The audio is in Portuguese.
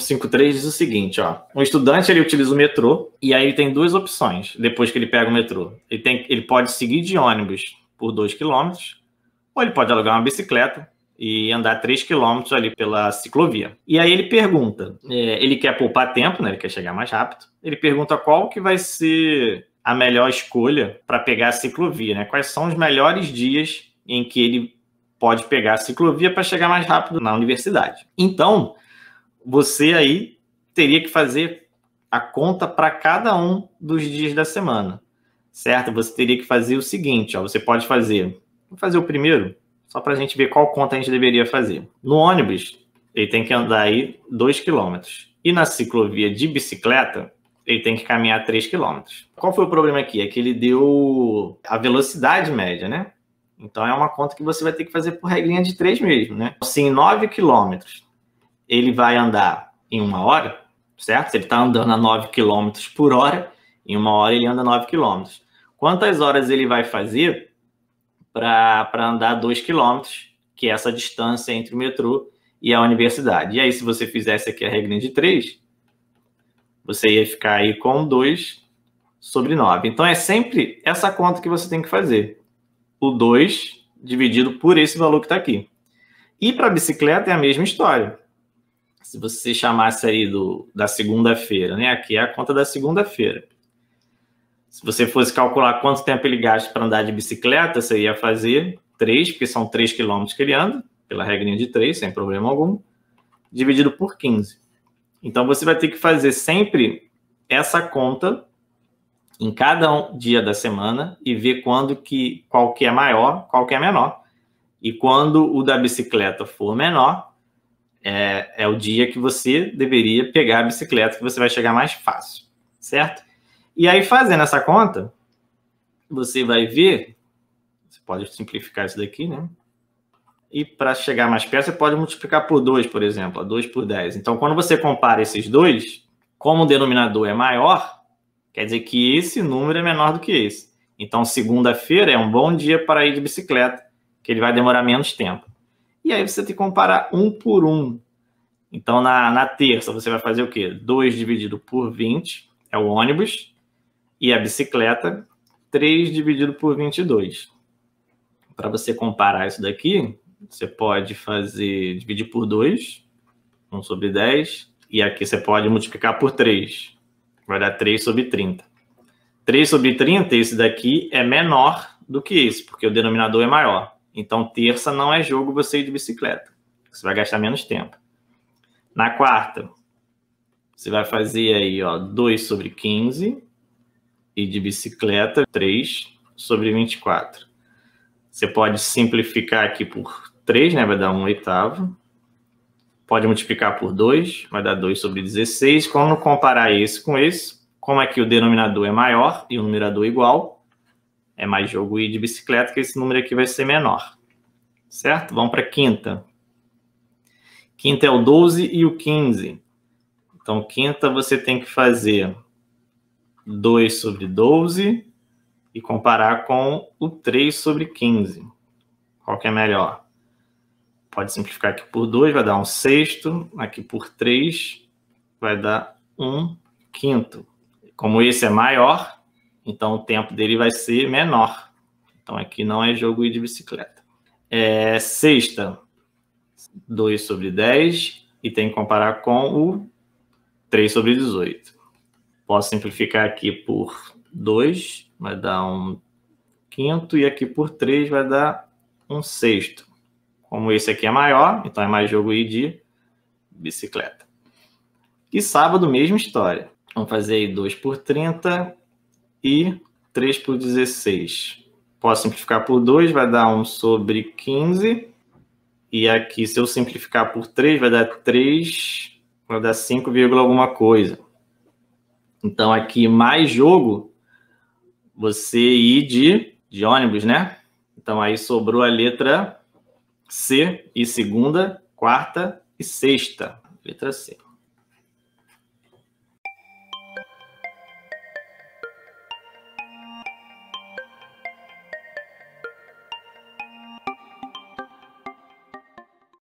153 diz o seguinte, ó. Um estudante ele utiliza o metrô e aí ele tem duas opções depois que ele pega o metrô. Ele, tem, ele pode seguir de ônibus por 2 km ou ele pode alugar uma bicicleta e andar 3 km ali pela ciclovia. E aí ele pergunta, é, ele quer poupar tempo, né? Ele quer chegar mais rápido. Ele pergunta qual que vai ser a melhor escolha para pegar a ciclovia, né? Quais são os melhores dias em que ele pode pegar a ciclovia para chegar mais rápido na universidade. Então, você aí teria que fazer a conta para cada um dos dias da semana, certo? Você teria que fazer o seguinte, ó, você pode fazer, vou fazer o primeiro, só para a gente ver qual conta a gente deveria fazer. No ônibus, ele tem que andar aí 2 km. E na ciclovia de bicicleta, ele tem que caminhar 3 km. Qual foi o problema aqui? É que ele deu a velocidade média, né? Então é uma conta que você vai ter que fazer por regrinha de 3 mesmo, né? Se em 9 quilômetros ele vai andar em uma hora, certo? Se ele está andando a 9 km por hora, em uma hora ele anda 9 km. Quantas horas ele vai fazer para andar 2 km, que é essa distância entre o metrô e a universidade? E aí, se você fizesse aqui a regra de 3, você ia ficar aí com 2 sobre 9. Então, é sempre essa conta que você tem que fazer. O 2 dividido por esse valor que está aqui. E para bicicleta é a mesma história se você chamasse aí do, da segunda-feira, né? Aqui é a conta da segunda-feira. Se você fosse calcular quanto tempo ele gasta para andar de bicicleta, você ia fazer 3, porque são 3 quilômetros que ele anda, pela regrinha de 3, sem problema algum, dividido por 15. Então você vai ter que fazer sempre essa conta em cada um, dia da semana e ver quando que qual que é maior, qual que é menor. E quando o da bicicleta for menor, é, é o dia que você deveria pegar a bicicleta, que você vai chegar mais fácil, certo? E aí, fazendo essa conta, você vai ver, você pode simplificar isso daqui, né? E para chegar mais perto, você pode multiplicar por 2, por exemplo, 2 por 10. Então, quando você compara esses dois, como o denominador é maior, quer dizer que esse número é menor do que esse. Então, segunda-feira é um bom dia para ir de bicicleta, que ele vai demorar menos tempo. E aí você tem que comparar um por um. Então, na, na terça, você vai fazer o quê? 2 dividido por 20 é o ônibus e a bicicleta, 3 dividido por 22. Para você comparar isso daqui, você pode fazer dividir por 2, 1 sobre 10, e aqui você pode multiplicar por 3, vai dar 3 sobre 30. 3 sobre 30, esse daqui é menor do que esse, porque o denominador é maior. Então, terça não é jogo você ir de bicicleta. Você vai gastar menos tempo. Na quarta, você vai fazer aí, ó, 2 sobre 15 e de bicicleta 3 sobre 24. Você pode simplificar aqui por 3, né? Vai dar 1 um oitavo. Pode multiplicar por 2, vai dar 2 sobre 16. Quando comparar esse com esse, como aqui é o denominador é maior e o numerador é igual, é mais jogo ir de bicicleta, que esse número aqui vai ser menor. Certo? Vamos para a quinta. Quinta é o 12 e o 15. Então, quinta você tem que fazer 2 sobre 12 e comparar com o 3 sobre 15. Qual que é melhor? Pode simplificar aqui por 2, vai dar um sexto. Aqui por 3, vai dar um quinto. Como esse é maior, então o tempo dele vai ser menor. Então aqui não é jogo de bicicleta. É, sexta, 2 sobre 10 e tem que comparar com o 3 sobre 18. Posso simplificar aqui por 2, vai dar um quinto, e aqui por 3 vai dar um sexto. Como esse aqui é maior, então é mais jogo aí de bicicleta. E sábado, mesma história. Vamos fazer aí 2 por 30, e 3 por 16. Posso simplificar por 2, vai dar 1 sobre 15. E aqui, se eu simplificar por 3, vai dar 3, vai dar 5, alguma coisa. Então, aqui, mais jogo, você ir de, de ônibus, né? Então, aí sobrou a letra C e segunda, quarta e sexta. Letra C.